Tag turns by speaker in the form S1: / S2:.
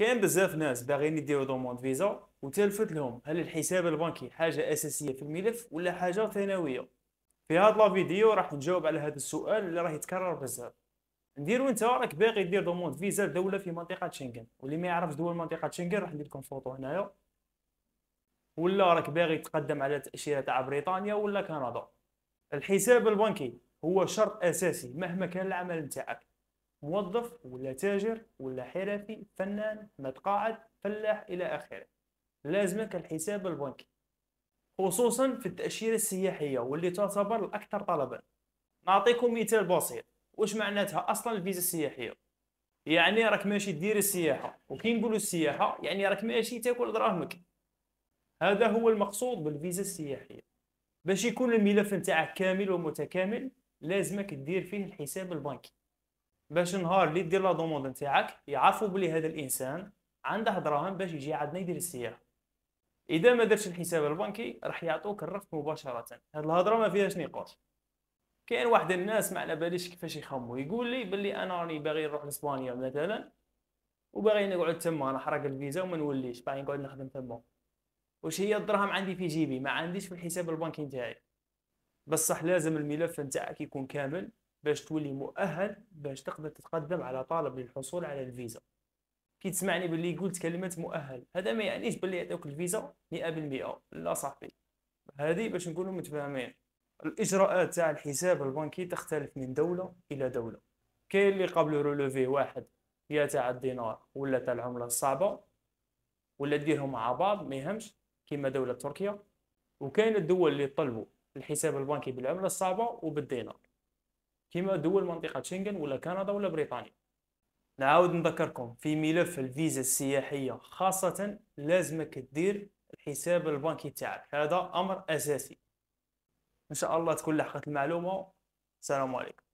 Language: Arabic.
S1: كاين بزاف ناس باغيين يديروا دوموند فيزا وتلفت لهم هل الحساب البنكي حاجه اساسيه في الملف ولا حاجه ثانويه في هذا لا فيديو راح نجاوب على هذا السؤال اللي راه يتكرر بزاف نديرو انت راك باغي دير دوموند فيزا لدوله في منطقه شنغن واللي ما يعرفش دول منطقه شنغن راح ندير لكم فوطو هنايا ولا راك باغي تقدم على تاشيره تاع بريطانيا ولا كندا الحساب البنكي هو شرط اساسي مهما كان العمل نتاعك موظف ولا تاجر ولا حرفي فنان متقاعد فلاح الى اخره لازمك الحساب البنكي خصوصا في التاشيره السياحيه واللي تعتبر الاكثر طلبا نعطيكم مثال بسيط واش معناتها اصلا الفيزا السياحيه يعني راك ماشي دير السياحه وكي نقولوا السياحه يعني راك ماشي تاكل دراهمك هذا هو المقصود بالفيزا السياحيه باش يكون الملف نتاعك كامل ومتكامل لازمك دير فيه الحساب البنكي باش نهار اللي دير لا دوموند نتاعك يعرفوا بلي هذا الانسان عنده دراهم باش يجي عندنا يدير السياره اذا ما درتش الحساب البنكي راح يعطوك الرفد مباشره هاد الهضره ما فيهاش نقاش كاين واحد الناس ما على باليش كيفاش يخمو يقول لي بلي انا راني باغي نروح لاسبانيا مثلا وباغي نقعد تما نحرق الفيزا وما نوليش باغي نقعد نخدم تما واش هي الدراهم عندي في جيبي ما عنديش في الحساب البنكي نتاعي بصح لازم الملف نتاعك يكون كامل باش تولي مؤهل باش تقدر تتقدم على طالب للحصول على الفيزا كي تسمعني باللي قلت كلمه مؤهل هذا ما يعنيش باللي يعطيوك الفيزا مئة بالمئة لا صاحبي هذه باش نكونوا متفاهمين الاجراءات تاع الحساب البنكي تختلف من دوله الى دوله كاين اللي قبل رولوفي واحد يا تاع الدينار ولا تاع العمله الصعبه ولا ديرهم مع بعض ما يهمش كيما دوله تركيا وكاين الدول اللي طلبوا الحساب البنكي بالعمله الصعبه وبالدينار كيما دول منطقه شنغن ولا كندا ولا بريطانيا نعاود نذكركم في ملف الفيزا السياحيه خاصه لازمك دير الحساب البنكي تاعك هذا امر اساسي ان شاء الله تكون لحقت المعلومه السلام عليكم